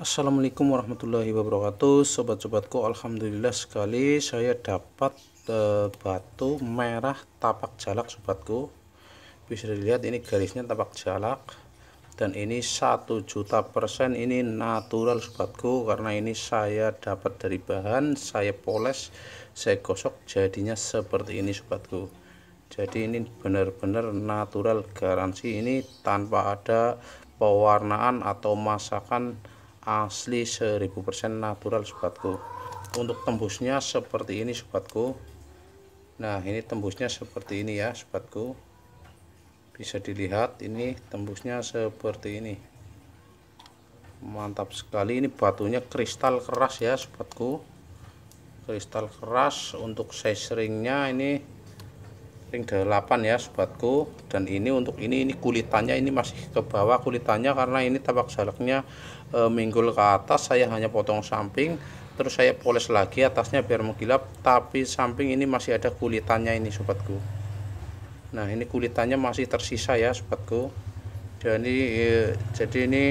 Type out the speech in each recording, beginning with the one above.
Assalamualaikum warahmatullahi wabarakatuh sobat-sobatku Alhamdulillah sekali saya dapat e, batu merah tapak jalak sobatku bisa dilihat ini garisnya tapak jalak dan ini satu juta persen ini natural sobatku karena ini saya dapat dari bahan saya poles saya gosok jadinya seperti ini sobatku jadi ini benar-benar natural garansi ini tanpa ada pewarnaan atau masakan asli 1000% natural sobatku untuk tembusnya seperti ini sobatku nah ini tembusnya seperti ini ya sobatku bisa dilihat ini tembusnya seperti ini mantap sekali ini batunya kristal keras ya sobatku kristal keras untuk size ringnya ini ring 8 ya sobatku dan ini untuk ini ini kulitannya ini masih ke bawah kulitannya karena ini tabak jalaknya e, minggul ke atas saya hanya potong samping terus saya poles lagi atasnya biar mengkilap tapi samping ini masih ada kulitannya ini sobatku nah ini kulitannya masih tersisa ya sobatku jadi e, jadi ini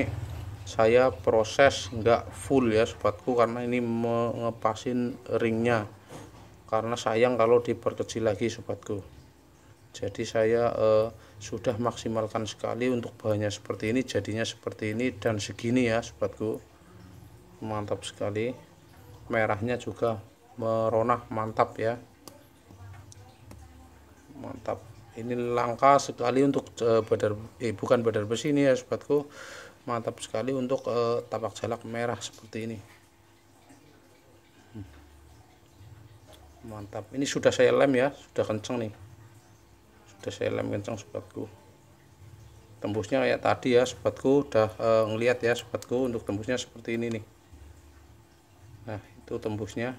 saya proses enggak full ya sobatku karena ini mengepasin ringnya karena sayang kalau diperkecil lagi sobatku jadi saya eh, sudah maksimalkan sekali untuk bahannya seperti ini jadinya seperti ini dan segini ya sobatku mantap sekali merahnya juga merona mantap ya mantap ini langka sekali untuk eh, badar eh bukan badar besi ini ya sobatku mantap sekali untuk eh, tapak jalak merah seperti ini hmm. mantap ini sudah saya lem ya sudah kenceng nih udah saya lem kencang sobatku. Tembusnya kayak tadi ya sobatku udah e, eh, ngelihat ya sobatku untuk tembusnya seperti ini nih. Nah, itu tembusnya.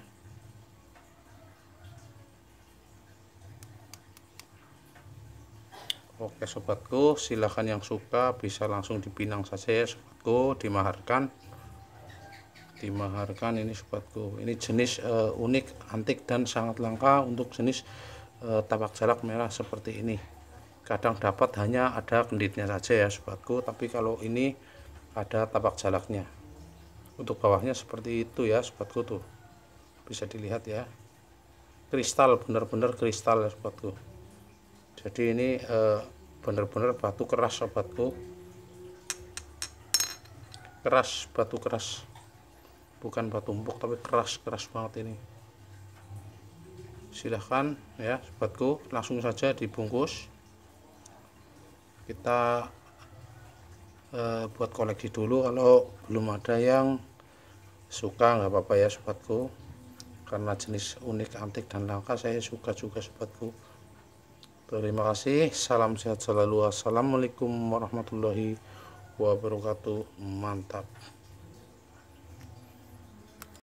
Oke sobatku, silahkan yang suka bisa langsung dipinang saja ya sobatku, dimaharkan dimaharkan ini sobatku. Ini jenis e, unik, antik dan sangat langka untuk jenis e, tapak jalak merah seperti ini kadang dapat hanya ada kenditnya saja ya sobatku tapi kalau ini ada tapak jalaknya untuk bawahnya seperti itu ya sobatku tuh bisa dilihat ya kristal benar-benar kristal ya sobatku jadi ini eh, benar-benar batu keras sobatku keras batu keras bukan batu empuk tapi keras keras banget ini silahkan ya sobatku langsung saja dibungkus kita eh, buat koleksi dulu kalau belum ada yang suka nggak apa-apa ya sobatku karena jenis unik antik dan langka saya suka juga sobatku terima kasih salam sehat selalu assalamualaikum warahmatullahi wabarakatuh mantap